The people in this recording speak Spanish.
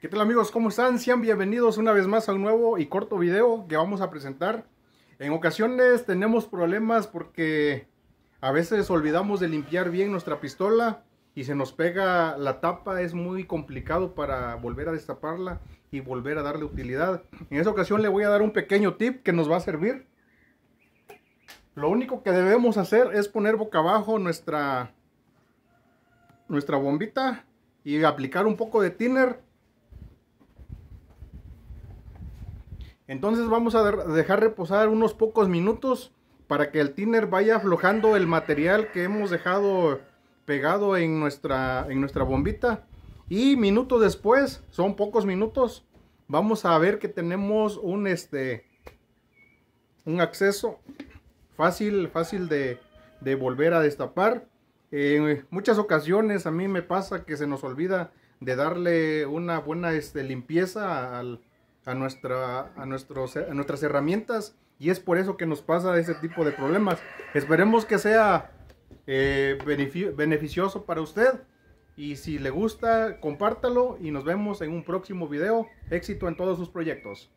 ¿Qué tal amigos? ¿Cómo están? Sean bienvenidos una vez más a un nuevo y corto video que vamos a presentar. En ocasiones tenemos problemas porque a veces olvidamos de limpiar bien nuestra pistola y se nos pega la tapa. Es muy complicado para volver a destaparla y volver a darle utilidad. En esta ocasión le voy a dar un pequeño tip que nos va a servir. Lo único que debemos hacer es poner boca abajo nuestra, nuestra bombita y aplicar un poco de thinner Entonces vamos a dejar reposar unos pocos minutos para que el tiner vaya aflojando el material que hemos dejado pegado en nuestra, en nuestra bombita. Y minutos después, son pocos minutos, vamos a ver que tenemos un, este, un acceso fácil, fácil de, de volver a destapar. En muchas ocasiones a mí me pasa que se nos olvida de darle una buena este, limpieza al, a, nuestra, a, nuestros, nuestras herramientas y es por eso que nos pasa ese tipo de problemas. Esperemos que sea eh, beneficioso para usted y si le gusta compártalo y nos vemos en un próximo video. Éxito en todos sus proyectos.